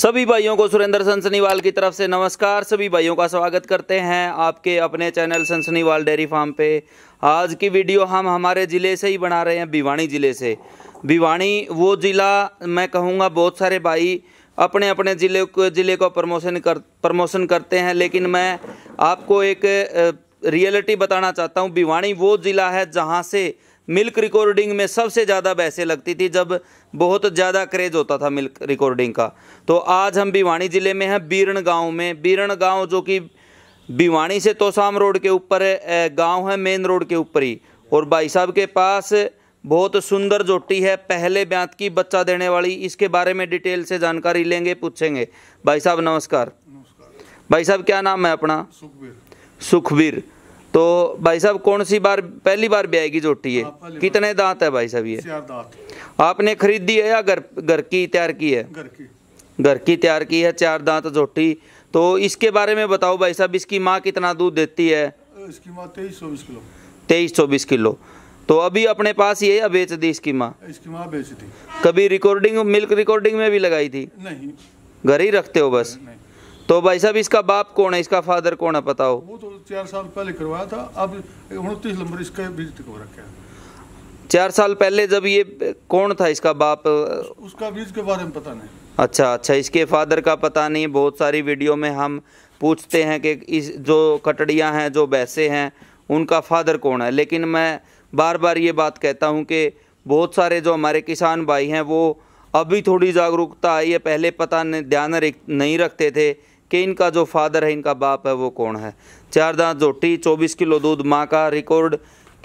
सभी भाइयों को सुरेंद्र सनसनीवाल की तरफ से नमस्कार सभी भाइयों का स्वागत करते हैं आपके अपने चैनल सनसनीवाल डेयरी फार्म पे आज की वीडियो हम हमारे ज़िले से ही बना रहे हैं भिवानी ज़िले से भिवानी वो ज़िला मैं कहूँगा बहुत सारे भाई अपने अपने ज़िले को ज़िले को प्रमोशन कर प्रमोशन करते हैं लेकिन मैं आपको एक रियलिटी बताना चाहता हूँ भिवानी वो ज़िला है जहाँ से मिल्क रिकॉर्डिंग में सबसे ज़्यादा बहसें लगती थी जब बहुत ज़्यादा क्रेज होता था मिल्क रिकॉर्डिंग का तो आज हम भिवानी ज़िले में हैं बीरण गांव में बीरण गांव जो कि भिवानी से तोसाम रोड के ऊपर गांव है मेन रोड के ऊपर ही और भाई साहब के पास बहुत सुंदर जोटी है पहले ब्यात की बच्चा देने वाली इसके बारे में डिटेल से जानकारी लेंगे पूछेंगे भाई साहब नमस्कार। भाई साहब क्या नाम है अपना सुखबीर सुखबीर तो भाई साहब कौन सी बार पहली बार ब्याह की जोटी है कितने दांत है भाई साहब ये आपने खरीदी है या घर घर की तैयार की है घर की तैयार की है चार दांत जोटी तो इसके बारे में बताओ भाई साहब इसकी माँ कितना दूध देती है इसकी माँ तेईस चौबीस किलो तेईस चौबीस किलो तो अभी अपने पास ये या बेच दी इसकी माँ इसकी माँ बेच दी कभी रिकॉर्डिंग मिल्क रिकॉर्डिंग में भी लगाई थी नहीं घर ही रखते हो बस नहीं। तो भाई साहब इसका बाप कौन है इसका फादर कौन है पता हो वो तो चार साल पहले करवाया था अब उनतीस नंबर इसका बीज रखा है चार साल पहले जब ये कौन था इसका बाप उसका बीज के बारे में पता नहीं अच्छा अच्छा इसके फादर का पता नहीं बहुत सारी वीडियो में हम पूछते हैं कि इस जो कटड़ियाँ हैं जो बैसे हैं उनका फादर कौन है लेकिन मैं बार बार ये बात कहता हूँ कि बहुत सारे जो हमारे किसान भाई हैं वो अभी थोड़ी जागरूकता आई है पहले पता ध्यान नहीं रखते थे कि इनका जो फादर है इनका बाप है वो कौन है चार दांत टी चौबीस किलो दूध माँ का रिकॉर्ड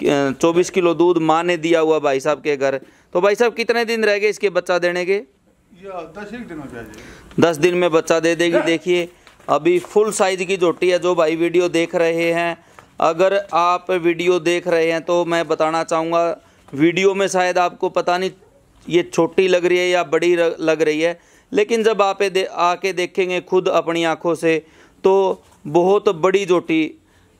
चौबीस किलो दूध माँ ने दिया हुआ भाई साहब के घर तो भाई साहब कितने दिन रह गए इसके बच्चा देने के दस दिन दस दिन में बच्चा दे देगी देखिए अभी फुल साइज की जोटी है जो भाई वीडियो देख रहे हैं अगर आप वीडियो देख रहे हैं तो मैं बताना चाहूँगा वीडियो में शायद आपको पता नहीं ये छोटी लग रही है या बड़ी लग रही है लेकिन जब आप दे, आके देखेंगे खुद अपनी आँखों से तो बहुत बड़ी जोटी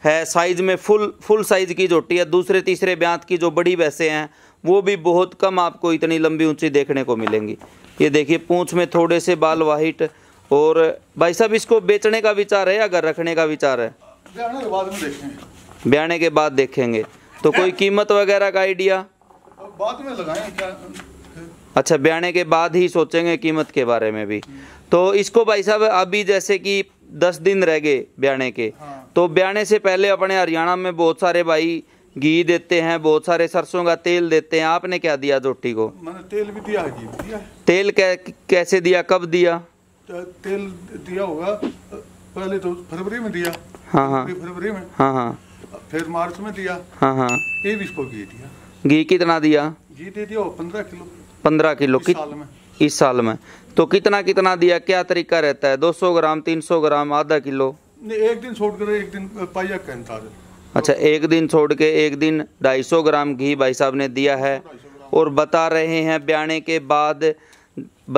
है साइज़ में फुल फुल साइज़ की जोटी है दूसरे तीसरे ब्यांत की जो बड़ी वैसे हैं वो भी बहुत कम आपको इतनी लंबी ऊंची देखने को मिलेंगी ये देखिए पूँछ में थोड़े से बाल वाइट और भाई साहब इसको बेचने का विचार है या घर रखने का विचार है ब्याने के बाद देखेंगे तो कोई कीमत वगैरह का आइडिया बाद में लगाएं अच्छा ब्याने के बाद ही सोचेंगे कीमत के बारे में भी तो इसको भाई साहब अभी जैसे कि दस दिन रह गए ब्याने के हाँ। तो ब्याने से पहले अपने हरियाणा में बहुत सारे भाई घी देते हैं बहुत सारे सरसों का तेल देते हैं आपने क्या दिया रोटी को मैंने तेल भी दिया भी दिया तेल कै, कैसे दिया कब दिया तेल दिया होगा पहले तो फरवरी में दिया हाँ हाँ फरवरी में हाँ हाँ फिर मार्च में दिया हाँ हाँ ये भी इसको घी दिया घी कितना दिया घी दे दिया पंद्रह किलो पंद्रह किलो की साल में इस साल में तो कितना कितना दिया क्या तरीका रहता है दो सौ ग्राम तीन सौ ग्राम आधा किलो एक दिन छोड़ कर एक दिन अच्छा एक दिन छोड़ के एक दिन ढाई सौ ग्राम घी भाई साहब ने दिया है और बता रहे हैं ब्याने के बाद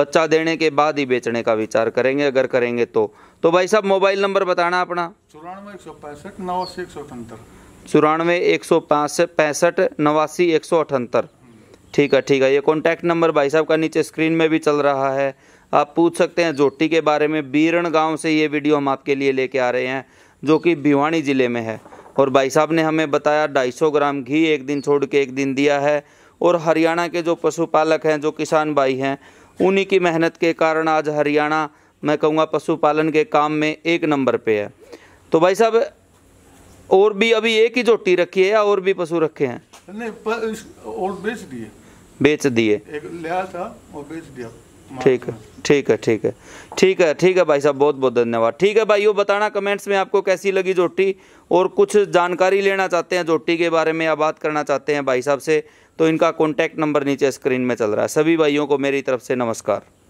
बच्चा देने के बाद ही बेचने का विचार करेंगे अगर करेंगे तो तो भाई साहब मोबाइल नंबर बताना अपना चौरानवे एक सौ पैंसठ नवासी एक सौ अठहत्तर चौरानवे एक सौ पैंसठ नवासी एक सौ अठहत्तर ठीक है ठीक है ये कॉन्टैक्ट नंबर भाई साहब का नीचे स्क्रीन में भी चल रहा है आप पूछ सकते हैं जोटी के बारे में बीरण गांव से ये वीडियो हम आपके लिए लेके आ रहे हैं जो कि भिवानी ज़िले में है और भाई साहब ने हमें बताया ढाई ग्राम घी एक दिन छोड़ के एक दिन दिया है और हरियाणा के जो पशुपालक हैं जो किसान भाई हैं उन्हीं की मेहनत के कारण आज हरियाणा मैं कहूँगा पशुपालन के काम में एक नंबर पर है तो भाई साहब और भी अभी एक ही जोटी रखी है या और भी पशु रखे हैं नहीं और बेच दिए बेच दिए ठीक है ठीक है ठीक है ठीक है ठीक है भाई साहब बहुत बहुत धन्यवाद ठीक है भाई वो बताना कमेंट्स में आपको कैसी लगी जोटी और कुछ जानकारी लेना चाहते हैं जोटी के बारे में या बात करना चाहते हैं भाई साहब से तो इनका कॉन्टैक्ट नंबर नीचे स्क्रीन में चल रहा है सभी भाइयों को मेरी तरफ से नमस्कार